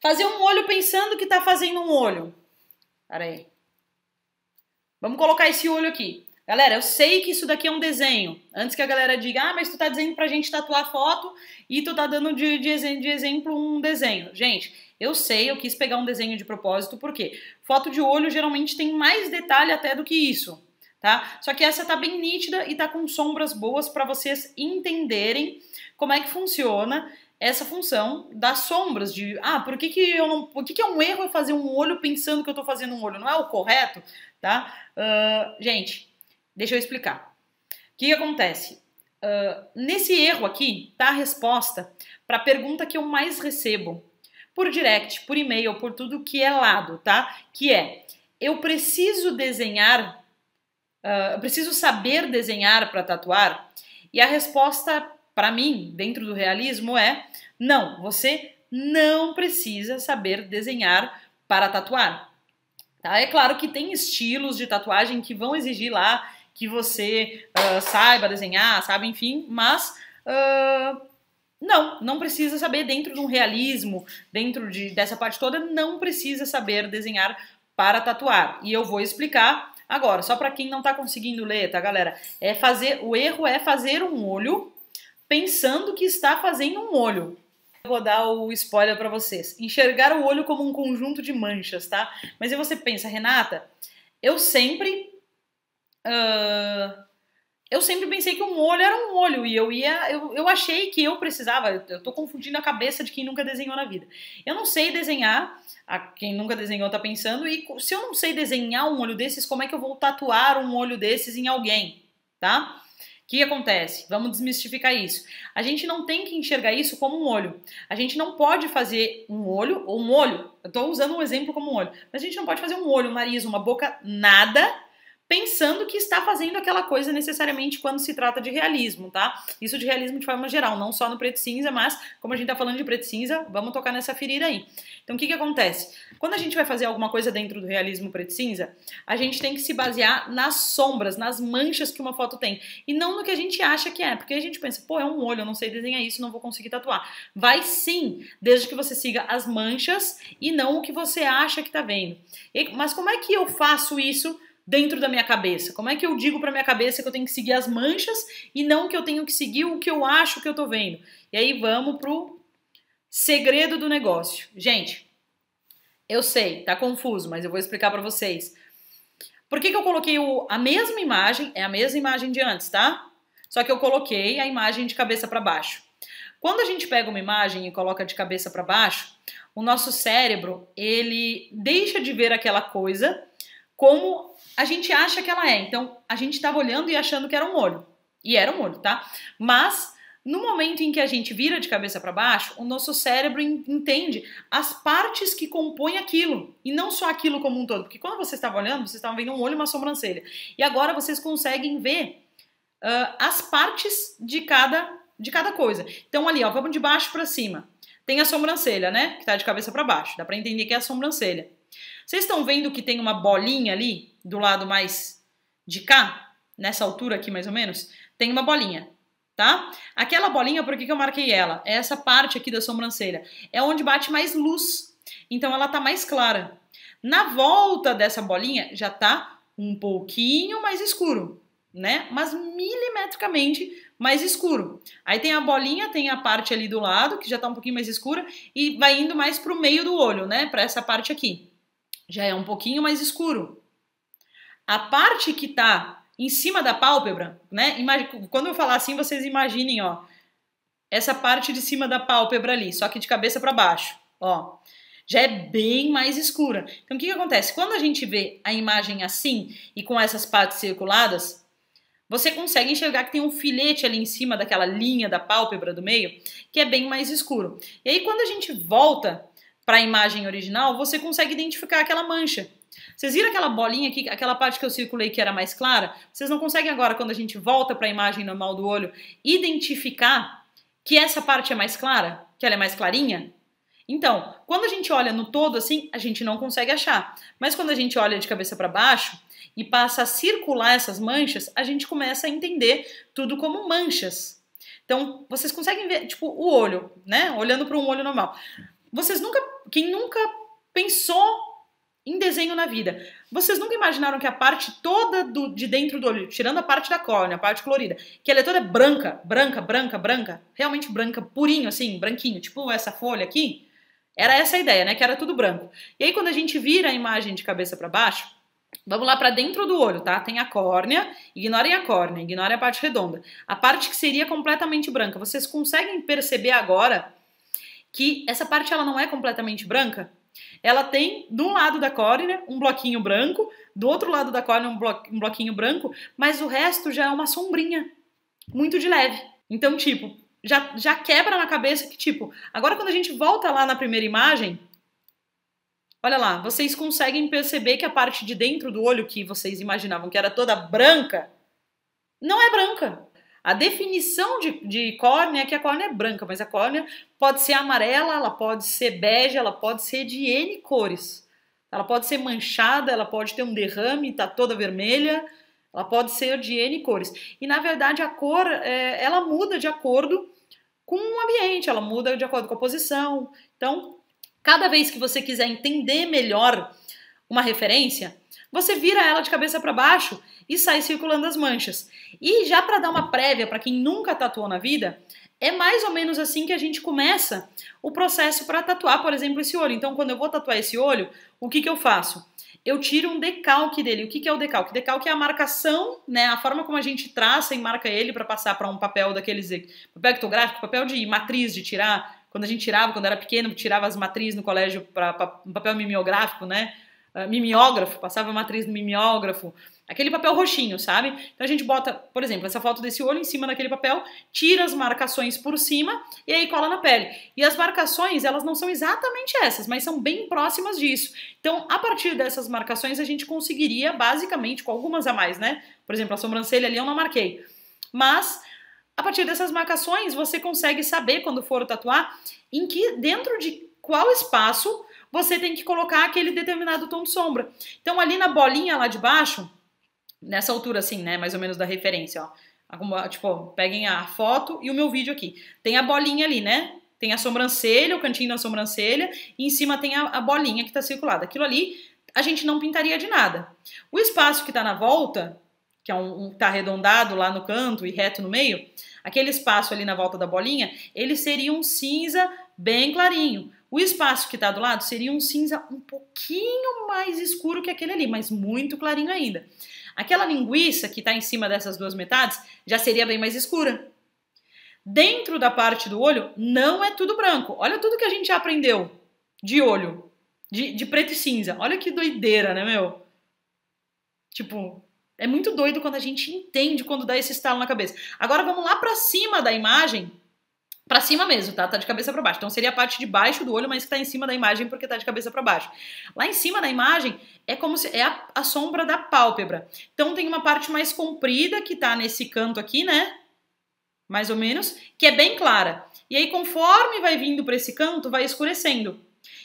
Fazer um olho pensando que está fazendo um olho. Pera aí. Vamos colocar esse olho aqui. Galera, eu sei que isso daqui é um desenho. Antes que a galera diga, ah, mas tu tá dizendo pra gente tatuar foto e tu tá dando de, de, de exemplo um desenho. Gente, eu sei, eu quis pegar um desenho de propósito, porque foto de olho geralmente tem mais detalhe até do que isso, tá? Só que essa tá bem nítida e tá com sombras boas para vocês entenderem como é que funciona essa função das sombras, de ah, por que, que eu não. Por que, que é um erro eu fazer um olho pensando que eu estou fazendo um olho? Não é o correto, tá? Uh, gente, deixa eu explicar. O que, que acontece? Uh, nesse erro aqui tá a resposta para a pergunta que eu mais recebo por direct, por e-mail, por tudo que é lado, tá? Que é eu preciso desenhar, uh, eu preciso saber desenhar para tatuar. E a resposta para mim, dentro do realismo, é: não, você não precisa saber desenhar para tatuar. Tá? É claro que tem estilos de tatuagem que vão exigir lá que você uh, saiba desenhar, sabe, enfim, mas uh, não, não precisa saber dentro de um realismo, dentro de, dessa parte toda, não precisa saber desenhar para tatuar. E eu vou explicar agora, só para quem não está conseguindo ler, tá, galera? É fazer, o erro é fazer um olho pensando que está fazendo um olho. Eu vou dar o spoiler para vocês. Enxergar o olho como um conjunto de manchas, tá? Mas aí você pensa, Renata, eu sempre. Uh, eu sempre pensei que um olho era um olho e eu ia. Eu, eu achei que eu precisava. Eu tô confundindo a cabeça de quem nunca desenhou na vida. Eu não sei desenhar, a quem nunca desenhou tá pensando, e se eu não sei desenhar um olho desses, como é que eu vou tatuar um olho desses em alguém, tá? que acontece? Vamos desmistificar isso. A gente não tem que enxergar isso como um olho. A gente não pode fazer um olho ou um olho. Eu estou usando um exemplo como um olho, mas a gente não pode fazer um olho, um nariz, uma boca, nada pensando que está fazendo aquela coisa necessariamente quando se trata de realismo, tá? Isso de realismo de forma geral, não só no preto e cinza, mas como a gente está falando de preto e cinza, vamos tocar nessa ferida aí. Então, o que que acontece? Quando a gente vai fazer alguma coisa dentro do realismo preto e cinza, a gente tem que se basear nas sombras, nas manchas que uma foto tem, e não no que a gente acha que é, porque a gente pensa, pô, é um olho, eu não sei desenhar isso, não vou conseguir tatuar. Vai sim, desde que você siga as manchas e não o que você acha que está vendo. E, mas como é que eu faço isso? dentro da minha cabeça? Como é que eu digo para minha cabeça que eu tenho que seguir as manchas e não que eu tenho que seguir o que eu acho que eu tô vendo? E aí vamos pro segredo do negócio. Gente, eu sei, tá confuso, mas eu vou explicar para vocês. Por que, que eu coloquei o, a mesma imagem? É a mesma imagem de antes, tá? Só que eu coloquei a imagem de cabeça para baixo. Quando a gente pega uma imagem e coloca de cabeça para baixo, o nosso cérebro, ele deixa de ver aquela coisa como a gente acha que ela é. Então, a gente estava olhando e achando que era um olho. E era um olho, tá? Mas no momento em que a gente vira de cabeça para baixo, o nosso cérebro entende as partes que compõem aquilo e não só aquilo como um todo. Porque quando vocês estavam olhando, vocês estavam vendo um olho e uma sobrancelha. E agora vocês conseguem ver uh, as partes de cada, de cada coisa. Então, ali, ó, vamos de baixo para cima. Tem a sobrancelha, né? Que está de cabeça para baixo. Dá para entender que é a sobrancelha. Vocês estão vendo que tem uma bolinha ali do lado mais de cá, nessa altura aqui mais ou menos? Tem uma bolinha, tá? Aquela bolinha, por que, que eu marquei ela? É essa parte aqui da sobrancelha. É onde bate mais luz, então ela tá mais clara. Na volta dessa bolinha já tá um pouquinho mais escuro, né? Mas milimetricamente mais escuro. Aí tem a bolinha, tem a parte ali do lado, que já tá um pouquinho mais escura, e vai indo mais pro meio do olho, né? Pra essa parte aqui já é um pouquinho mais escuro. A parte que está em cima da pálpebra, né? Quando eu falar assim, vocês imaginem, ó, essa parte de cima da pálpebra ali, só que de cabeça para baixo, ó, já é bem mais escura. Então, o que, que acontece? Quando a gente vê a imagem assim e com essas partes circuladas, você consegue enxergar que tem um filete ali em cima daquela linha da pálpebra do meio, que é bem mais escuro. E aí, quando a gente volta para a imagem original, você consegue identificar aquela mancha. Vocês viram aquela bolinha aqui, aquela parte que eu circulei que era mais clara? Vocês não conseguem agora, quando a gente volta para a imagem normal do olho, identificar que essa parte é mais clara? Que ela é mais clarinha? Então, quando a gente olha no todo assim, a gente não consegue achar. Mas quando a gente olha de cabeça para baixo e passa a circular essas manchas, a gente começa a entender tudo como manchas. Então, vocês conseguem ver, tipo, o olho, né? Olhando para um olho normal. Vocês nunca. Quem nunca pensou em desenho na vida. Vocês nunca imaginaram que a parte toda do, de dentro do olho, tirando a parte da córnea, a parte colorida, que ela é toda branca, branca, branca, branca, realmente branca, purinho assim, branquinho, tipo essa folha aqui, era essa a ideia, né, que era tudo branco. E aí quando a gente vira a imagem de cabeça para baixo, vamos lá para dentro do olho, tá? Tem a córnea, ignorem a córnea, ignorem a parte redonda. A parte que seria completamente branca, vocês conseguem perceber agora que essa parte ela não é completamente branca. Ela tem, de um lado da córnea, um bloquinho branco, do outro lado da córnea, um, blo um bloquinho branco, mas o resto já é uma sombrinha, muito de leve. Então, tipo, já, já quebra na cabeça que, tipo, agora quando a gente volta lá na primeira imagem, olha lá, vocês conseguem perceber que a parte de dentro do olho que vocês imaginavam que era toda branca, não é branca. A definição de, de córnea é que a córnea é branca, mas a córnea pode ser amarela, ela pode ser bege, ela pode ser de N cores. Ela pode ser manchada, ela pode ter um derrame, tá toda vermelha, ela pode ser de N cores. E na verdade a cor, é, ela muda de acordo com o ambiente, ela muda de acordo com a posição. Então, cada vez que você quiser entender melhor uma referência, você vira ela de cabeça para baixo e sai circulando as manchas. E já para dar uma prévia para quem nunca tatuou na vida, é mais ou menos assim que a gente começa o processo para tatuar, por exemplo, esse olho. Então, quando eu vou tatuar esse olho, o que, que eu faço? Eu tiro um decalque dele. O que, que é o decalque? Decalque é a marcação, né? A forma como a gente traça e marca ele para passar para um papel daqueles papel ectográfico, papel de matriz de tirar. Quando a gente tirava, quando era pequeno, tirava as matrizes no colégio para um papel mimeográfico, né? mimiógrafo ah, mimeógrafo, passava a matriz no mimeógrafo, aquele papel roxinho, sabe? Então a gente bota, por exemplo, essa foto desse olho em cima daquele papel, tira as marcações por cima e aí cola na pele. E as marcações, elas não são exatamente essas, mas são bem próximas disso. Então, a partir dessas marcações, a gente conseguiria, basicamente, com algumas a mais, né? Por exemplo, a sobrancelha ali eu não marquei. Mas a partir dessas marcações, você consegue saber quando for tatuar em que dentro de qual espaço você tem que colocar aquele determinado tom de sombra. Então, ali na bolinha lá de baixo, nessa altura assim, né, mais ou menos da referência, ó. Tipo, peguem a foto e o meu vídeo aqui. Tem a bolinha ali, né? Tem a sobrancelha, o cantinho da sobrancelha, e em cima tem a, a bolinha que está circulada. Aquilo ali a gente não pintaria de nada. O espaço que está na volta, que é um, um tá arredondado lá no canto e reto no meio, aquele espaço ali na volta da bolinha, ele seria um cinza bem clarinho. O espaço que está do lado seria um cinza um pouquinho mais escuro que aquele ali, mas muito clarinho ainda. Aquela linguiça que está em cima dessas duas metades já seria bem mais escura. Dentro da parte do olho não é tudo branco. Olha tudo que a gente já aprendeu de olho, de, de preto e cinza. Olha que doideira, né, meu? Tipo, é muito doido quando a gente entende, quando dá esse estalo na cabeça. Agora vamos lá para cima da imagem para cima mesmo, tá? Tá de cabeça para baixo. Então seria a parte de baixo do olho, mas que tá em cima da imagem porque tá de cabeça para baixo. Lá em cima da imagem é como se é a, a, sombra da pálpebra. Então tem uma parte mais comprida que tá nesse canto aqui, né? Mais ou menos, que é bem clara. E aí conforme vai vindo para esse canto, vai escurecendo.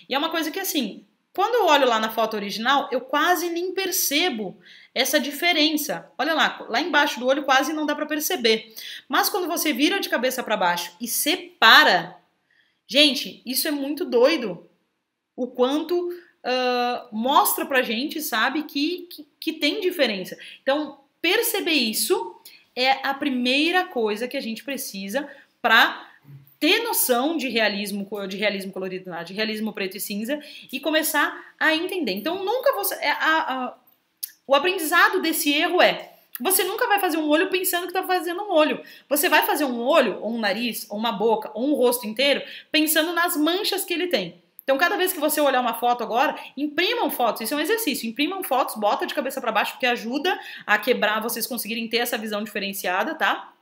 E é uma coisa que assim, quando eu olho lá na foto original, eu quase nem percebo essa diferença. Olha lá, lá embaixo do olho quase não dá para perceber. Mas quando você vira de cabeça para baixo e separa, gente, isso é muito doido. O quanto uh, mostra pra gente, sabe, que, que, que tem diferença. Então, perceber isso é a primeira coisa que a gente precisa para ter noção de realismo, de realismo colorido, de realismo preto e cinza e começar a entender. Então, nunca você. É, a, a, o aprendizado desse erro é: você nunca vai fazer um olho pensando que está fazendo um olho. Você vai fazer um olho, ou um nariz, ou uma boca, ou um rosto inteiro, pensando nas manchas que ele tem. Então, cada vez que você olhar uma foto agora, imprimam fotos. Isso é um exercício. Imprimam fotos, bota de cabeça para baixo, porque ajuda a quebrar, vocês conseguirem ter essa visão diferenciada, tá?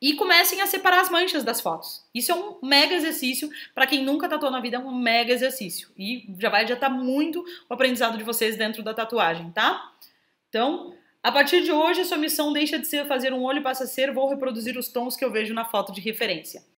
e comecem a separar as manchas das fotos. Isso é um mega exercício, para quem nunca tatuou na vida, é um mega exercício. E já vai adiantar muito o aprendizado de vocês dentro da tatuagem, tá? Então, a partir de hoje, a sua missão deixa de ser fazer um olho passa a ser vou reproduzir os tons que eu vejo na foto de referência.